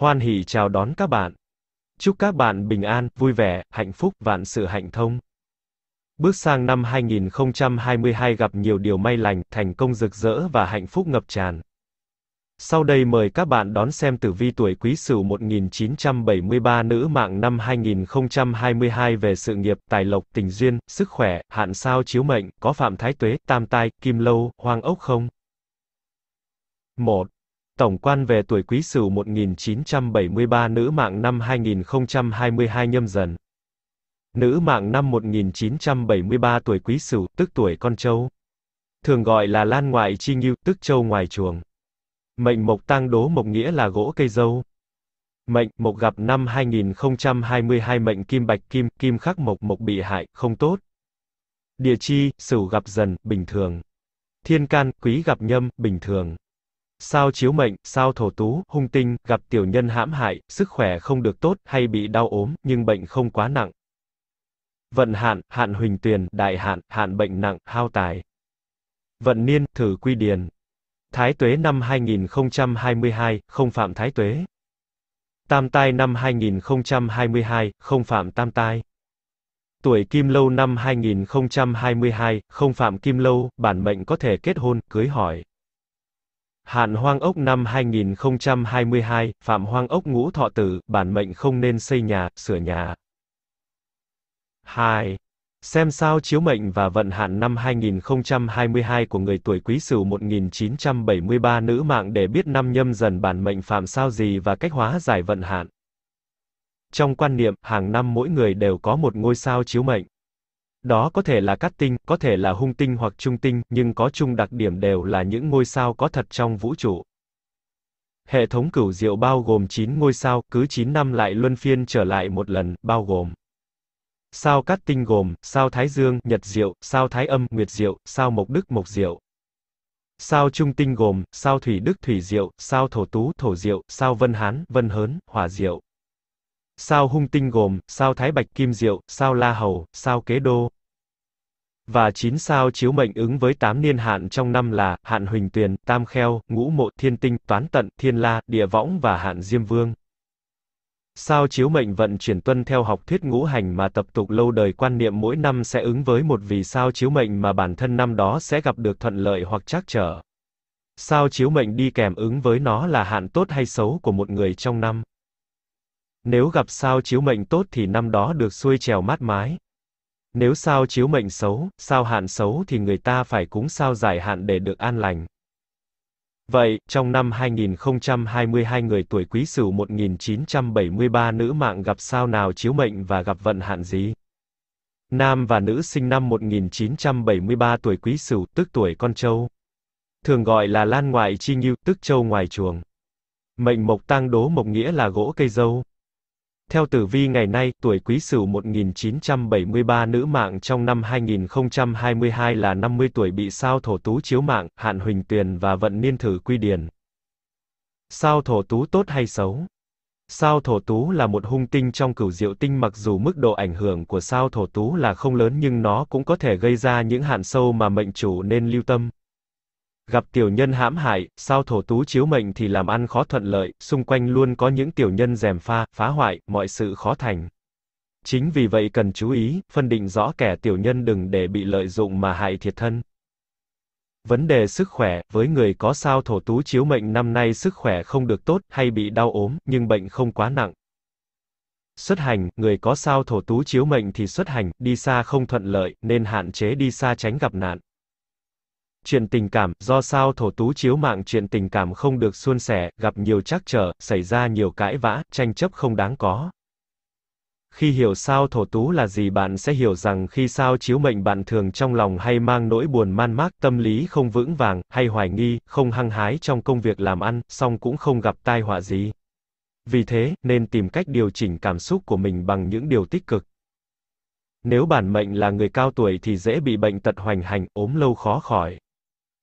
Hoan hỷ chào đón các bạn. Chúc các bạn bình an, vui vẻ, hạnh phúc, vạn sự hạnh thông. Bước sang năm 2022 gặp nhiều điều may lành, thành công rực rỡ và hạnh phúc ngập tràn. Sau đây mời các bạn đón xem tử vi tuổi Quý Sửu 1973 nữ mạng năm 2022 về sự nghiệp, tài lộc, tình duyên, sức khỏe, hạn sao chiếu mệnh, có phạm thái tuế, tam tai, kim lâu, hoang ốc không? 1. Tổng quan về tuổi Quý Sửu 1973 nữ mạng năm 2022 nhâm dần. Nữ mạng năm 1973 tuổi Quý Sửu, tức tuổi con trâu. Thường gọi là lan ngoại chi ngưu, tức trâu ngoài chuồng. Mệnh mộc tang đố mộc nghĩa là gỗ cây dâu. Mệnh mộc gặp năm 2022 mệnh kim bạch kim, kim khắc mộc mộc bị hại, không tốt. Địa chi, Sửu gặp dần, bình thường. Thiên can, Quý gặp nhâm, bình thường sao chiếu mệnh, sao thổ tú, hung tinh, gặp tiểu nhân hãm hại, sức khỏe không được tốt, hay bị đau ốm, nhưng bệnh không quá nặng. Vận hạn, hạn huỳnh tuyền, đại hạn, hạn bệnh nặng, hao tài. Vận niên, thử quy điền. Thái tuế năm 2022, không phạm thái tuế. Tam tai năm 2022, không phạm tam tai. Tuổi kim lâu năm 2022, không phạm kim lâu, bản mệnh có thể kết hôn, cưới hỏi. Hạn hoang ốc năm 2022, Phạm hoang ốc ngũ thọ tử, bản mệnh không nên xây nhà, sửa nhà. 2. Xem sao chiếu mệnh và vận hạn năm 2022 của người tuổi Quý Sửu 1973 nữ mạng để biết năm nhâm dần bản mệnh phạm sao gì và cách hóa giải vận hạn. Trong quan niệm, hàng năm mỗi người đều có một ngôi sao chiếu mệnh. Đó có thể là cát tinh, có thể là hung tinh hoặc trung tinh, nhưng có chung đặc điểm đều là những ngôi sao có thật trong vũ trụ. Hệ thống cửu diệu bao gồm 9 ngôi sao, cứ 9 năm lại luân phiên trở lại một lần, bao gồm Sao cát tinh gồm, sao thái dương, nhật diệu, sao thái âm, nguyệt diệu, sao mộc đức, mộc diệu. Sao trung tinh gồm, sao thủy đức, thủy diệu, sao thổ tú, thổ diệu, sao vân hán, vân hớn, hỏa diệu. Sao hung tinh gồm, sao thái bạch kim diệu, sao la hầu, sao kế đô. Và chín sao chiếu mệnh ứng với tám niên hạn trong năm là, hạn huỳnh tuyền, tam kheo, ngũ mộ, thiên tinh, toán tận, thiên la, địa võng và hạn diêm vương. Sao chiếu mệnh vận chuyển tuân theo học thuyết ngũ hành mà tập tục lâu đời quan niệm mỗi năm sẽ ứng với một vì sao chiếu mệnh mà bản thân năm đó sẽ gặp được thuận lợi hoặc trắc trở. Sao chiếu mệnh đi kèm ứng với nó là hạn tốt hay xấu của một người trong năm. Nếu gặp sao chiếu mệnh tốt thì năm đó được xuôi trèo mát mái. Nếu sao chiếu mệnh xấu, sao hạn xấu thì người ta phải cúng sao giải hạn để được an lành. Vậy, trong năm 2022 người tuổi quý sửu 1973 nữ mạng gặp sao nào chiếu mệnh và gặp vận hạn gì? Nam và nữ sinh năm 1973 tuổi quý sửu, tức tuổi con trâu. Thường gọi là lan ngoại chi nghiêu, tức trâu ngoài chuồng. Mệnh mộc tăng đố mộc nghĩa là gỗ cây dâu. Theo tử vi ngày nay, tuổi Quý Sửu 1973 nữ mạng trong năm 2022 là 50 tuổi bị sao thổ tú chiếu mạng, hạn huỳnh tuyền và vận niên thử quy điền. Sao thổ tú tốt hay xấu? Sao thổ tú là một hung tinh trong cửu diệu tinh mặc dù mức độ ảnh hưởng của sao thổ tú là không lớn nhưng nó cũng có thể gây ra những hạn sâu mà mệnh chủ nên lưu tâm. Gặp tiểu nhân hãm hại, sao thổ tú chiếu mệnh thì làm ăn khó thuận lợi, xung quanh luôn có những tiểu nhân dèm pha, phá hoại, mọi sự khó thành. Chính vì vậy cần chú ý, phân định rõ kẻ tiểu nhân đừng để bị lợi dụng mà hại thiệt thân. Vấn đề sức khỏe, với người có sao thổ tú chiếu mệnh năm nay sức khỏe không được tốt hay bị đau ốm, nhưng bệnh không quá nặng. Xuất hành, người có sao thổ tú chiếu mệnh thì xuất hành, đi xa không thuận lợi, nên hạn chế đi xa tránh gặp nạn. Chuyện tình cảm, do sao thổ tú chiếu mạng chuyện tình cảm không được suôn sẻ, gặp nhiều trắc trở, xảy ra nhiều cãi vã, tranh chấp không đáng có. Khi hiểu sao thổ tú là gì bạn sẽ hiểu rằng khi sao chiếu mệnh bạn thường trong lòng hay mang nỗi buồn man mác, tâm lý không vững vàng, hay hoài nghi, không hăng hái trong công việc làm ăn, song cũng không gặp tai họa gì. Vì thế, nên tìm cách điều chỉnh cảm xúc của mình bằng những điều tích cực. Nếu bản mệnh là người cao tuổi thì dễ bị bệnh tật hoành hành, ốm lâu khó khỏi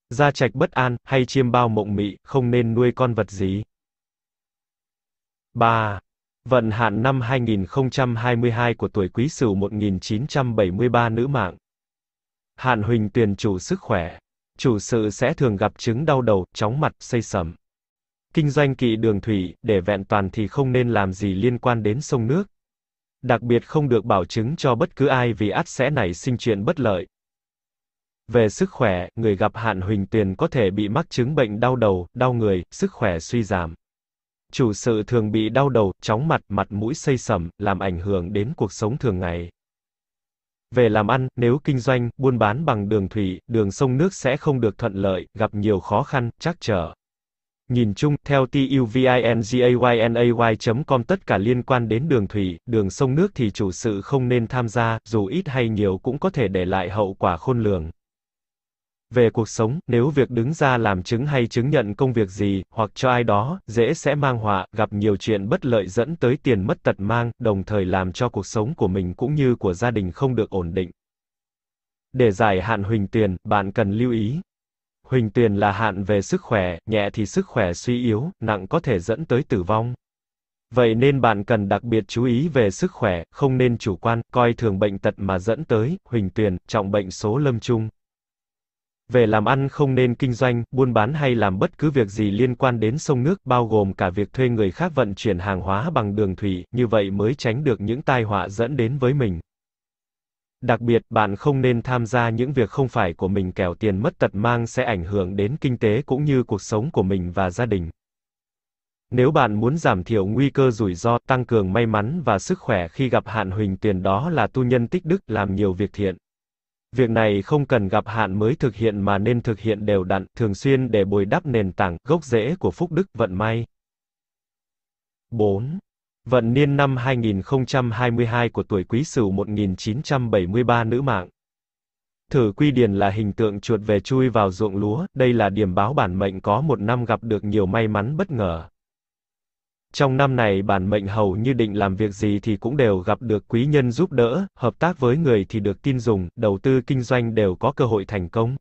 gia trạch bất an, hay chiêm bao mộng mị, không nên nuôi con vật gì. 3. Vận hạn năm 2022 của tuổi Quý Sửu 1973 nữ mạng. Hạn Huỳnh Tuyền chủ sức khỏe. Chủ sự sẽ thường gặp chứng đau đầu, chóng mặt, say sẩm. Kinh doanh kỵ đường thủy, để vẹn toàn thì không nên làm gì liên quan đến sông nước. Đặc biệt không được bảo chứng cho bất cứ ai vì ắt sẽ nảy sinh chuyện bất lợi, về sức khỏe, người gặp hạn huỳnh tuyền có thể bị mắc chứng bệnh đau đầu, đau người, sức khỏe suy giảm. Chủ sự thường bị đau đầu, chóng mặt, mặt mũi xây sẩm, làm ảnh hưởng đến cuộc sống thường ngày. Về làm ăn, nếu kinh doanh, buôn bán bằng đường thủy, đường sông nước sẽ không được thuận lợi, gặp nhiều khó khăn, trắc trở. Nhìn chung, theo tuvingayynay.com tất cả liên quan đến đường thủy, đường sông nước thì chủ sự không nên tham gia, dù ít hay nhiều cũng có thể để lại hậu quả khôn lường. Về cuộc sống, nếu việc đứng ra làm chứng hay chứng nhận công việc gì, hoặc cho ai đó, dễ sẽ mang họa, gặp nhiều chuyện bất lợi dẫn tới tiền mất tật mang, đồng thời làm cho cuộc sống của mình cũng như của gia đình không được ổn định. Để giải hạn huỳnh tiền, bạn cần lưu ý. Huỳnh tiền là hạn về sức khỏe, nhẹ thì sức khỏe suy yếu, nặng có thể dẫn tới tử vong. Vậy nên bạn cần đặc biệt chú ý về sức khỏe, không nên chủ quan, coi thường bệnh tật mà dẫn tới, huỳnh tiền, trọng bệnh số lâm chung về làm ăn không nên kinh doanh, buôn bán hay làm bất cứ việc gì liên quan đến sông nước, bao gồm cả việc thuê người khác vận chuyển hàng hóa bằng đường thủy, như vậy mới tránh được những tai họa dẫn đến với mình. Đặc biệt, bạn không nên tham gia những việc không phải của mình kẻo tiền mất tật mang sẽ ảnh hưởng đến kinh tế cũng như cuộc sống của mình và gia đình. Nếu bạn muốn giảm thiểu nguy cơ rủi ro, tăng cường may mắn và sức khỏe khi gặp hạn huỳnh tiền đó là tu nhân tích đức, làm nhiều việc thiện. Việc này không cần gặp hạn mới thực hiện mà nên thực hiện đều đặn, thường xuyên để bồi đắp nền tảng, gốc rễ của phúc đức, vận may. 4. Vận niên năm 2022 của tuổi Quý Sửu 1973 nữ mạng. Thử quy điền là hình tượng chuột về chui vào ruộng lúa, đây là điểm báo bản mệnh có một năm gặp được nhiều may mắn bất ngờ. Trong năm này bản mệnh hầu như định làm việc gì thì cũng đều gặp được quý nhân giúp đỡ, hợp tác với người thì được tin dùng, đầu tư kinh doanh đều có cơ hội thành công.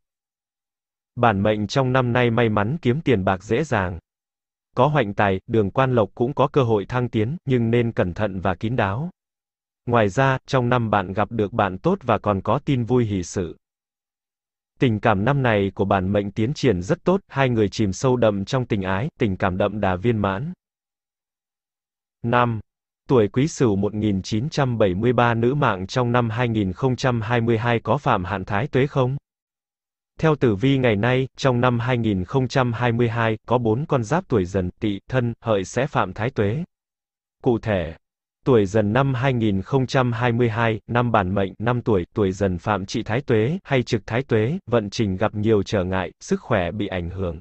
Bản mệnh trong năm nay may mắn kiếm tiền bạc dễ dàng. Có hoạnh tài, đường quan lộc cũng có cơ hội thăng tiến, nhưng nên cẩn thận và kín đáo. Ngoài ra, trong năm bạn gặp được bạn tốt và còn có tin vui hỷ sự. Tình cảm năm này của bản mệnh tiến triển rất tốt, hai người chìm sâu đậm trong tình ái, tình cảm đậm đà viên mãn. 5. Tuổi Quý Sửu 1973 nữ mạng trong năm 2022 có phạm hạn thái tuế không? Theo tử vi ngày nay, trong năm 2022, có 4 con giáp tuổi dần, tỵ, thân, hợi sẽ phạm thái tuế. Cụ thể, tuổi dần năm 2022, năm bản mệnh, năm tuổi, tuổi dần phạm trị thái tuế, hay trực thái tuế, vận trình gặp nhiều trở ngại, sức khỏe bị ảnh hưởng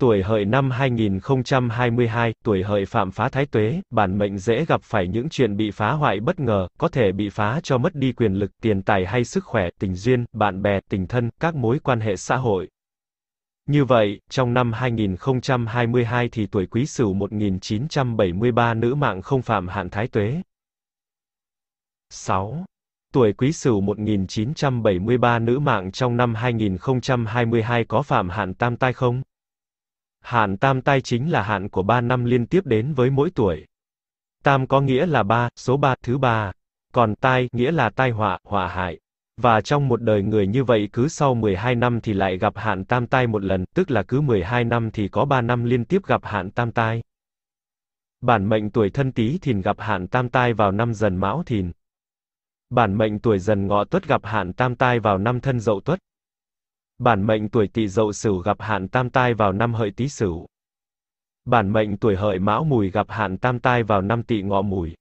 Tuổi hợi năm 2022, tuổi hợi phạm phá thái tuế, bản mệnh dễ gặp phải những chuyện bị phá hoại bất ngờ, có thể bị phá cho mất đi quyền lực, tiền tài hay sức khỏe, tình duyên, bạn bè, tình thân, các mối quan hệ xã hội. Như vậy, trong năm 2022 thì tuổi Quý Sửu 1973 nữ mạng không phạm hạn thái tuế. 6. Tuổi Quý Sửu 1973 nữ mạng trong năm 2022 có phạm hạn tam tai không? Hạn tam tai chính là hạn của 3 năm liên tiếp đến với mỗi tuổi. Tam có nghĩa là ba, số 3, thứ ba. Còn tai nghĩa là tai họa, họa hại. Và trong một đời người như vậy cứ sau 12 năm thì lại gặp hạn tam tai một lần, tức là cứ 12 năm thì có 3 năm liên tiếp gặp hạn tam tai. Bản mệnh tuổi thân tí thìn gặp hạn tam tai vào năm dần mão thìn. Bản mệnh tuổi dần ngọ tuất gặp hạn tam tai vào năm thân dậu tuất. Bản mệnh tuổi Tỵ Dậu Sửu gặp hạn tam tai vào năm Hợi Tý Sửu. Bản mệnh tuổi Hợi Mão Mùi gặp hạn tam tai vào năm Tỵ Ngọ Mùi.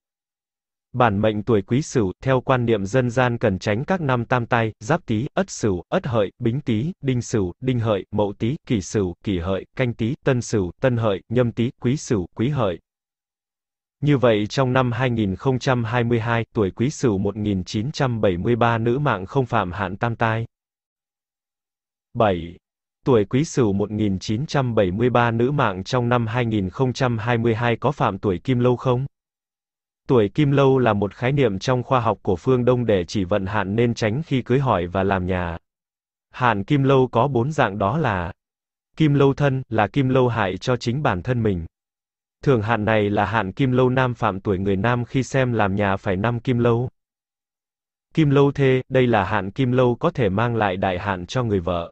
Bản mệnh tuổi Quý Sửu, theo quan niệm dân gian cần tránh các năm tam tai, Giáp Tý, Ất Sửu, Ất Hợi, Bính Tý, Đinh Sửu, Đinh Hợi, Mậu Tý, Kỷ Sửu, Kỷ Hợi, Canh Tý, Tân Sửu, Tân Hợi, Nhâm Tý, Quý Sửu, Quý Hợi. Như vậy trong năm 2022, tuổi Quý Sửu 1973 nữ mạng không phạm hạn tam tai. 7. Tuổi Quý Sửu 1973 nữ mạng trong năm 2022 có phạm tuổi Kim Lâu không? Tuổi Kim Lâu là một khái niệm trong khoa học của phương Đông để chỉ vận hạn nên tránh khi cưới hỏi và làm nhà. Hạn Kim Lâu có bốn dạng đó là Kim Lâu thân là Kim Lâu hại cho chính bản thân mình. Thường hạn này là hạn Kim Lâu nam phạm tuổi người nam khi xem làm nhà phải năm Kim Lâu. Kim Lâu thê, đây là hạn Kim Lâu có thể mang lại đại hạn cho người vợ.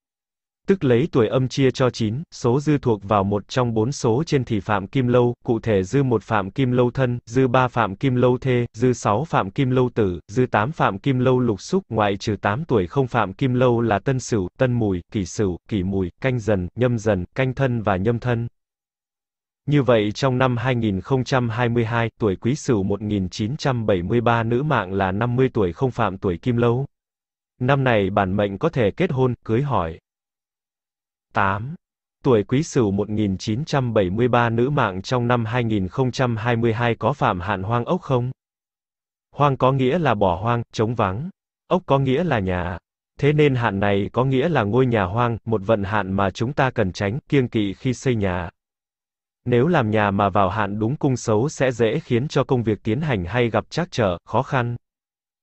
Tức lấy tuổi âm chia cho 9, số dư thuộc vào một trong bốn số trên thì phạm kim lâu, cụ thể dư một phạm kim lâu thân, dư ba phạm kim lâu thê, dư 6 phạm kim lâu tử, dư 8 phạm kim lâu lục xúc, ngoại trừ 8 tuổi không phạm kim lâu là tân sửu, tân mùi, kỷ sửu, kỷ mùi, canh dần, nhâm dần, canh thân và nhâm thân. Như vậy trong năm 2022, tuổi Quý Sửu 1973 nữ mạng là 50 tuổi không phạm tuổi Kim Lâu. Năm này bản mệnh có thể kết hôn, cưới hỏi. 8. Tuổi Quý Sửu 1973 nữ mạng trong năm 2022 có phạm hạn hoang ốc không? Hoang có nghĩa là bỏ hoang, trống vắng. Ốc có nghĩa là nhà. Thế nên hạn này có nghĩa là ngôi nhà hoang, một vận hạn mà chúng ta cần tránh, kiêng kỵ khi xây nhà. Nếu làm nhà mà vào hạn đúng cung xấu sẽ dễ khiến cho công việc tiến hành hay gặp trắc trở, khó khăn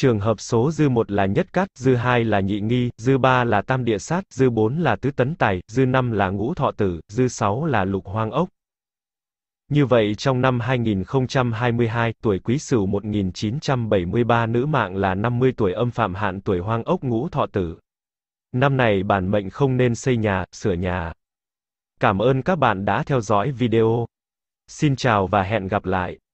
trường hợp số dư 1 là nhất cát, dư 2 là nhị nghi, dư 3 là tam địa sát, dư 4 là tứ tấn tài, dư 5 là ngũ thọ tử, dư 6 là lục hoang ốc. Như vậy trong năm 2022, tuổi Quý Sửu 1973 nữ mạng là 50 tuổi âm phạm hạn tuổi hoang ốc ngũ thọ tử. Năm này bản mệnh không nên xây nhà, sửa nhà. Cảm ơn các bạn đã theo dõi video. Xin chào và hẹn gặp lại.